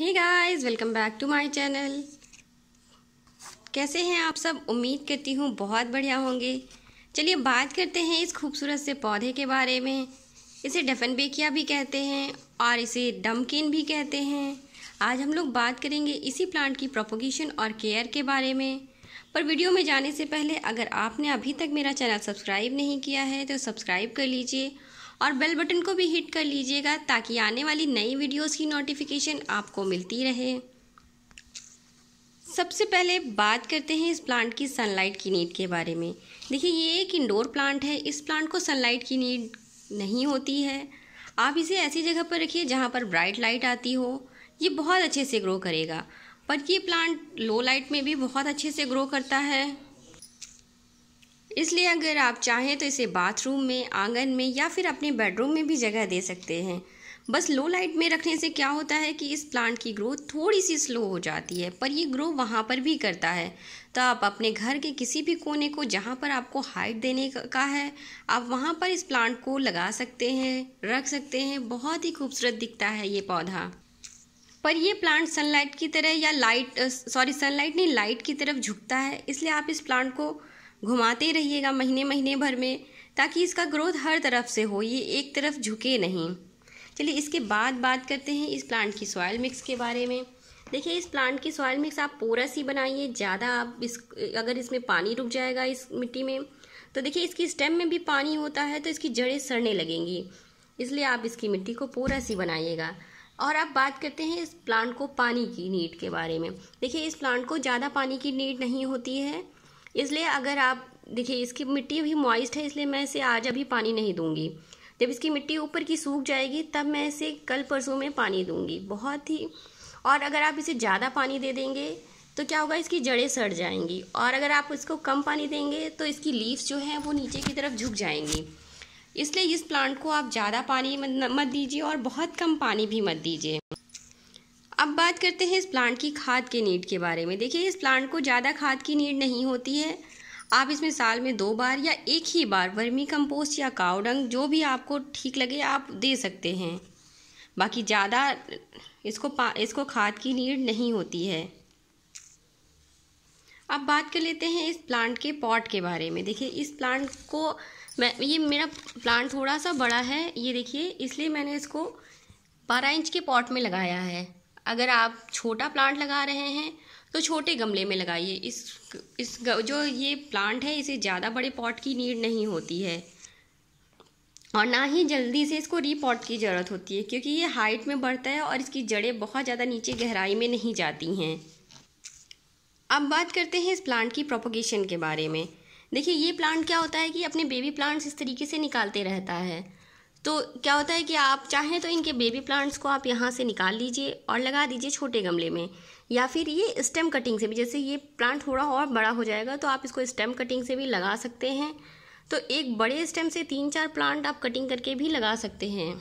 hey guys welcome back to my channel कैसे हैं आप सब उम्मीद करती हूँ बहुत बढ़िया होंगे चलिए बात करते हैं इस खूबसूरत से पौधे के बारे में इसे बेकिया भी कहते हैं और इसे डमकिन भी कहते हैं आज हम लोग बात करेंगे इसी प्लांट की प्रोपोगेशन और केयर के बारे में पर वीडियो में जाने से पहले अगर आपने अभी तक मेरा चैनल सब्सक्राइब नहीं किया है तो सब्सक्राइब कर लीजिए और बेल बटन को भी हिट कर लीजिएगा ताकि आने वाली नई वीडियोस की नोटिफिकेशन आपको मिलती रहे सबसे पहले बात करते हैं इस प्लांट की सनलाइट की नीड के बारे में देखिए ये एक इंडोर प्लांट है इस प्लांट को सनलाइट की नीड नहीं होती है आप इसे ऐसी जगह पर रखिए जहाँ पर ब्राइट लाइट आती हो ये बहुत अच्छे से ग्रो करेगा पर ये प्लांट लो लाइट में भी बहुत अच्छे से ग्रो करता है इसलिए अगर आप चाहें तो इसे बाथरूम में आंगन में या फिर अपने बेडरूम में भी जगह दे सकते हैं बस लो लाइट में रखने से क्या होता है कि इस प्लांट की ग्रोथ थोड़ी सी स्लो हो जाती है पर ये ग्रो वहाँ पर भी करता है तो आप अपने घर के किसी भी कोने को जहाँ पर आपको हाइट देने का है आप वहाँ पर इस प्लांट को लगा सकते हैं रख सकते हैं बहुत ही खूबसूरत दिखता है ये पौधा पर ये प्लांट सनलाइट की तरह या लाइट सॉरी सनलाइट नहीं लाइट की तरफ झुकता है इसलिए आप इस प्लांट को घुमाते रहिएगा महीने महीने भर में ताकि इसका ग्रोथ हर तरफ से हो ये एक तरफ झुके नहीं चलिए इसके बाद बात करते हैं इस प्लांट की सॉयल मिक्स के बारे में देखिए इस प्लांट की सॉयल मिक्स आप पोरस ही बनाइए ज़्यादा आप इस अगर इसमें पानी रुक जाएगा इस मिट्टी में तो देखिए इसकी स्टेम में भी पानी होता है तो इसकी जड़ें सड़ने लगेंगी इसलिए आप इसकी मिट्टी को पोरस ही बनाइएगा और अब बात करते हैं इस प्लांट को पानी की नीड के बारे में देखिए इस प्लांट को ज़्यादा पानी की नीड नहीं होती है इसलिए अगर आप देखिए इसकी मिट्टी अभी मॉइस्ट है इसलिए मैं इसे आज अभी पानी नहीं दूंगी जब इसकी मिट्टी ऊपर की सूख जाएगी तब मैं इसे कल परसों में पानी दूंगी बहुत ही और अगर आप इसे ज़्यादा पानी दे देंगे तो क्या होगा इसकी जड़ें सड़ जाएंगी और अगर आप इसको कम पानी देंगे तो इसकी लीव्स जो हैं वो नीचे की तरफ झुक जाएंगी इसलिए इस प्लांट को आप ज़्यादा पानी मत दीजिए और बहुत कम पानी भी मत दीजिए अब बात करते हैं इस प्लांट की खाद की नीड के बारे में देखिए इस प्लांट को ज़्यादा खाद की नीड नहीं होती है आप इसमें साल में दो बार या एक ही बार वर्मी कंपोस्ट या कावडंग जो भी आपको ठीक लगे आप दे सकते हैं बाकी ज़्यादा इसको इसको खाद की नीड नहीं होती है अब बात कर लेते हैं इस प्लांट के पॉट के बारे में देखिए इस प्लांट को मैं ये मेरा प्लांट थोड़ा सा बड़ा है ये देखिए इसलिए मैंने इसको बारह इंच के पॉट में लगाया है अगर आप छोटा प्लांट लगा रहे हैं तो छोटे गमले में लगाइए इस इस जो ये प्लांट है इसे ज़्यादा बड़े पॉट की नीड नहीं होती है और ना ही जल्दी से इसको रीपॉट की ज़रूरत होती है क्योंकि ये हाइट में बढ़ता है और इसकी जड़ें बहुत ज़्यादा नीचे गहराई में नहीं जाती हैं अब बात करते हैं इस प्लांट की प्रोपोगेशन के बारे में देखिए ये प्लांट क्या होता है कि अपने बेबी प्लांट्स इस तरीके से निकालते रहता है तो क्या होता है कि आप चाहें तो इनके बेबी प्लांट्स को आप यहाँ से निकाल लीजिए और लगा दीजिए छोटे गमले में या फिर ये स्टेम कटिंग से भी जैसे ये प्लांट थोड़ा और बड़ा हो जाएगा तो आप इसको स्टेम कटिंग से भी लगा सकते हैं तो एक बड़े स्टेम से तीन चार प्लांट आप कटिंग करके भी लगा सकते हैं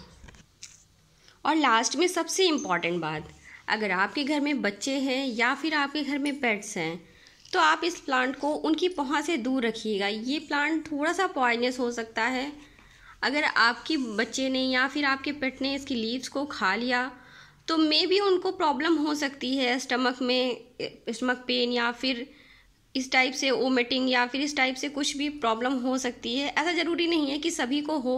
और लास्ट में सबसे इम्पॉर्टेंट बात अगर आपके घर में बच्चे हैं या फिर आपके घर में पेट्स हैं तो आप इस प्लांट को उनकी पहुँच से दूर रखिएगा ये प्लांट थोड़ा सा पॉइनस हो सकता है अगर आपकी बच्चे ने या फिर आपके पेट ने इसकी लीव्स को खा लिया तो मे भी उनको प्रॉब्लम हो सकती है स्टमक में स्टमक पेन या फिर इस टाइप से ओमिटिंग या फिर इस टाइप से कुछ भी प्रॉब्लम हो सकती है ऐसा ज़रूरी नहीं है कि सभी को हो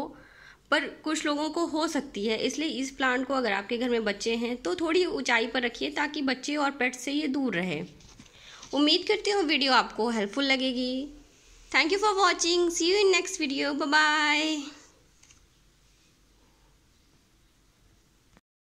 पर कुछ लोगों को हो सकती है इसलिए इस प्लांट को अगर आपके घर में बच्चे हैं तो थोड़ी ऊंचाई पर रखिए ताकि बच्चे और पेट से ये दूर रहे उम्मीद करती हूँ वीडियो आपको हेल्पफुल लगेगी thank you for watching see you in next video bye